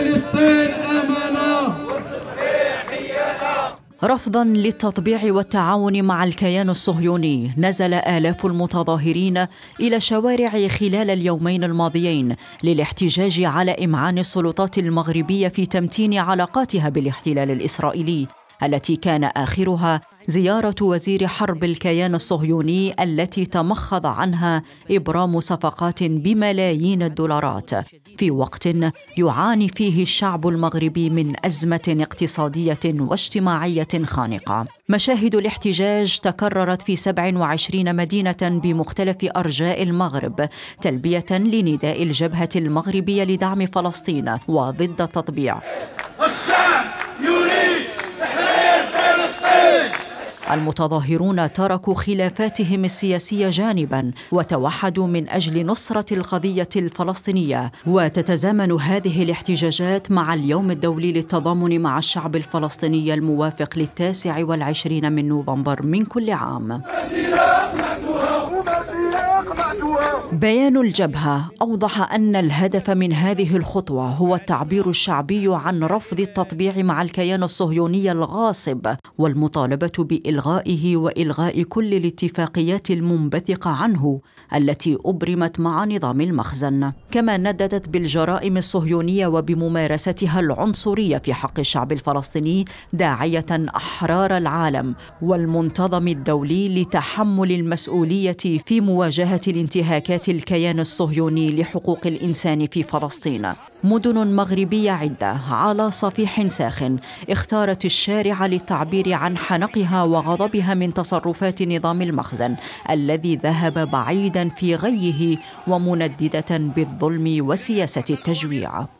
فلسطين أمانة رفضا للتطبيع والتعاون مع الكيان الصهيوني نزل آلاف المتظاهرين إلى الشوارع خلال اليومين الماضيين للاحتجاج على إمعان السلطات المغربية في تمتين علاقاتها بالاحتلال الإسرائيلي التي كان آخرها زيارة وزير حرب الكيان الصهيوني التي تمخض عنها إبرام صفقات بملايين الدولارات في وقت يعاني فيه الشعب المغربي من أزمة اقتصادية واجتماعية خانقة مشاهد الاحتجاج تكررت في 27 مدينة بمختلف أرجاء المغرب تلبية لنداء الجبهة المغربية لدعم فلسطين وضد التطبيع الشعب المتظاهرون تركوا خلافاتهم السياسية جانبا وتوحدوا من أجل نصرة القضية الفلسطينية وتتزامن هذه الاحتجاجات مع اليوم الدولي للتضامن مع الشعب الفلسطيني الموافق للتاسع والعشرين من نوفمبر من كل عام بيان الجبهة أوضح أن الهدف من هذه الخطوة هو التعبير الشعبي عن رفض التطبيع مع الكيان الصهيوني الغاصب والمطالبة بإلغائه وإلغاء كل الاتفاقيات المنبثقة عنه التي أبرمت مع نظام المخزن كما نددت بالجرائم الصهيونية وبممارستها العنصرية في حق الشعب الفلسطيني داعية أحرار العالم والمنتظم الدولي لتحمل المسؤولية في مواجهة الانتهاكات نادت الكيان الصهيوني لحقوق الإنسان في فلسطين مدن مغربية عدة على صفيح ساخن اختارت الشارع للتعبير عن حنقها وغضبها من تصرفات نظام المخزن الذي ذهب بعيدا في غيه ومنددة بالظلم وسياسة التجويع